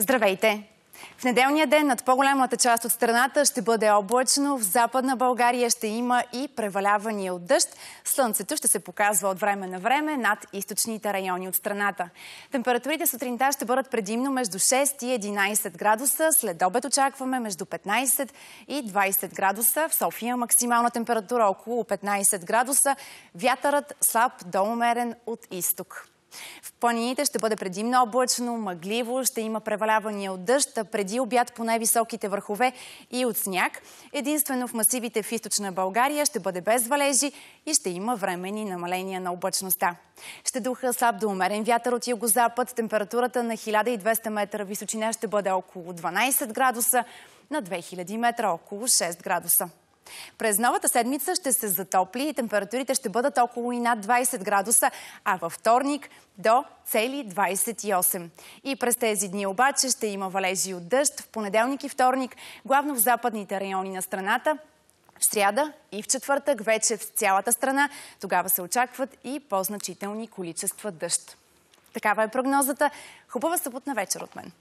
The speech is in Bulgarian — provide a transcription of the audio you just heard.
Здравейте! В неделния ден над по-голямата част от страната ще бъде облачно. В западна България ще има и превалявания от дъжд. Слънцето ще се показва от време на време над източните райони от страната. Температурите сутринта ще бъдат предимно между 6 и 11 градуса. След обед очакваме между 15 и 20 градуса. В София максимална температура около 15 градуса. Вятърът слаб до умерен от изток. В планините ще бъде предимно облачно, мъгливо, ще има превалявания от дъжд, преди обяд по най-високите върхове и от сняг. Единствено в масивите в източна България ще бъде без валежи и ще има времени намаления на облачността. Ще духа слаб до умерен вятър от югозапад. Температурата на 1200 метра височина ще бъде около 12 градуса, на 2000 метра около 6 градуса. През новата седмица ще се затопли и температурите ще бъдат около и над 20 градуса, а във вторник до цели 28. И през тези дни обаче ще има валежи от дъжд в понеделник и вторник, главно в западните райони на страната, в сряда и в четвъртък вече в цялата страна. Тогава се очакват и по-значителни количества дъжд. Такава е прогнозата. Хубава съботна вечер от мен.